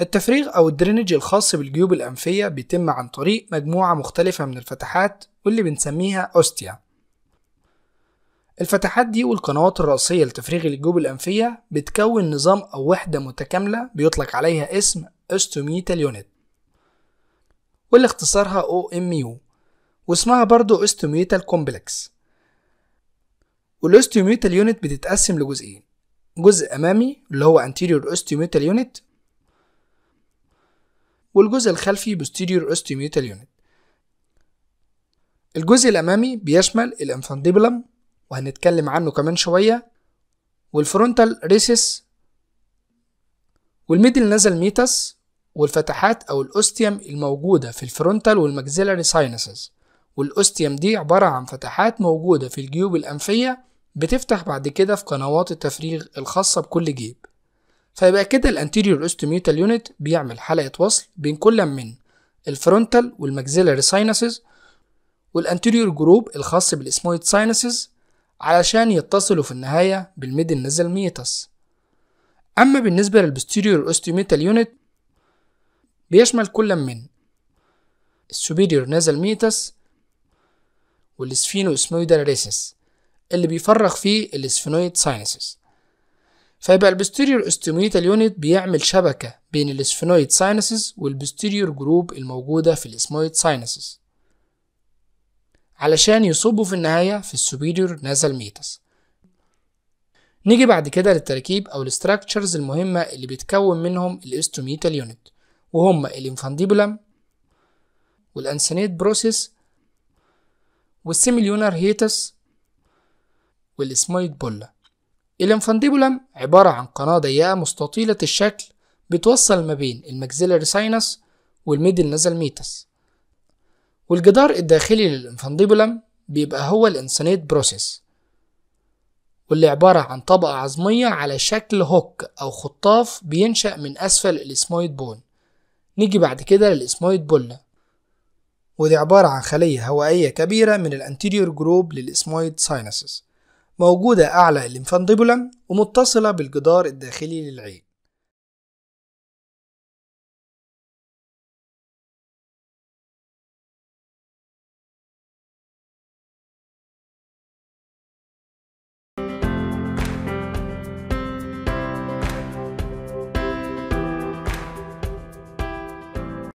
التفريغ أو الدرينج الخاص بالجيوب الأنفية بيتم عن طريق مجموعة مختلفة من الفتحات واللي بنسميها أوستيا الفتحات دي والقنوات الرأسية لتفريغ الجيوب الأنفية بتكون نظام أو وحدة متكاملة بيطلق عليها اسم أستوميتال يونت واللي اختصارها OMU واسمها برضو أستوميتال كومبلكس والأستوميتال يونت بتتقسم لجزئين جزء أمامي اللي هو anterior osteomutal unit والجزء الخلفي posterior osteometal unit الجزء الأمامي بيشمل الانفانديبلم وهنتكلم عنه كمان شوية والفرونتال ريسس والميدل نازل ميتس والفتحات أو الأوستيوم الموجودة في الفرونتال والمجزيلاري ساينسز والأوستيوم دي عبارة عن فتحات موجودة في الجيوب الأنفية بتفتح بعد كده في قنوات التفريغ الخاصة بكل جيب فيبقى كده الانتيريور اوستوميوتال يونت بيعمل حلقة وصل بين كل من الفرونتال والماكسيلاري ساينسز والانتيريور جروب الخاص بالاسمويد ساينسز علشان يتصلوا في النهاية بالميد نزل ميتس أما بالنسبة للبستيريور اوستيوميتال يونت بيشمل كل من السوبيريور نازل ميتس والسفينو اسمويدال ريسس اللي بيفرغ فيه الاسفينويد ساينسز فيبقى البستيريور استوميتال يونت بيعمل شبكة بين الاسفنويد ساينسز والبستيريور جروب الموجودة في الاسمويد ساينسز علشان يصبوا في النهاية في السوبيريور نازل ميتس نيجي بعد كده للتركيب أو الاستراكتشرز المهمة اللي بيتكون منهم الاستوميتال يونت وهم الانفانديبولم والانسينيت بروسيس والسيميليونار هيتس والاسمويد بولا الانفانديبولم عبارة عن قناة ضيقة مستطيلة الشكل بتوصل ما بين الماكسيلاري ساينس والميدل نازل ميتس والجدار الداخلي للانفانديبولم بيبقى هو الانسانيت بروسيس واللي عبارة عن طبقة عظمية على شكل هوك أو خطاف بينشأ من أسفل الإسمويد بون نيجي بعد كده للإسمويد بولة ودي عبارة عن خلية هوائية كبيرة من الانتيريور جروب للإسمويد ساينسس موجودة أعلى الليمفانديبولم ومتصلة بالجدار الداخلي للعين